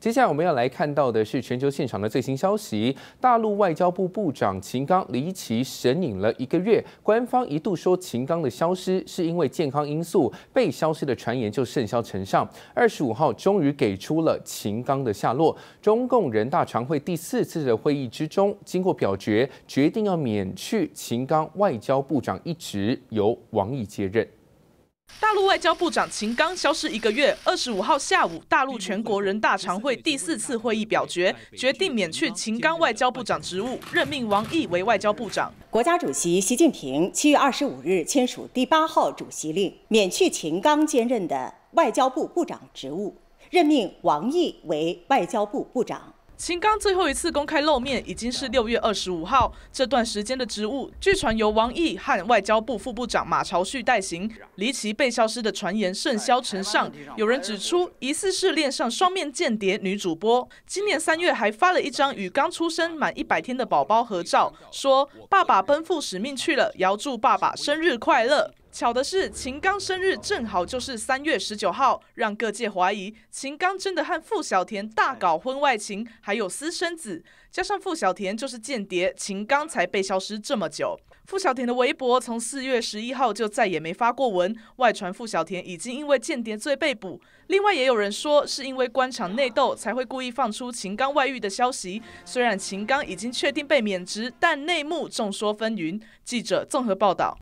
接下来我们要来看到的是全球现场的最新消息。大陆外交部部长秦刚离奇神隐了一个月，官方一度说秦刚的消失是因为健康因素，被消失的传言就甚嚣尘上。二十五号终于给出了秦刚的下落，中共人大常会第四次的会议之中，经过表决决定要免去秦刚外交部长一职，由王毅接任。大陆外交部长秦刚消失一个月，二十五号下午，大陆全国人大常会第四次会议表决决定免去秦刚外交部长职务，任命王毅为外交部长。国家主席习近平七月二十五日签署第八号主席令，免去秦刚兼任的外交部部长职务，任命王毅为外交部部长。秦刚最后一次公开露面已经是六月二十五号。这段时间的职务，据传由王毅和外交部副部长马朝旭代行。离奇被消失的传言甚嚣尘上，有人指出疑似是恋上双面间谍女主播。今年三月还发了一张与刚出生满一百天的宝宝合照，说：“爸爸奔赴使命去了，遥祝爸爸生日快乐。”巧的是，秦刚生日正好就是三月十九号，让各界怀疑秦刚真的和付小田大搞婚外情，还有私生子。加上付小田就是间谍，秦刚才被消失这么久。付小田的微博从四月十一号就再也没发过文，外传付小田已经因为间谍罪被捕。另外也有人说是因为官场内斗才会故意放出秦刚外遇的消息。虽然秦刚已经确定被免职，但内幕众说纷纭。记者综合报道。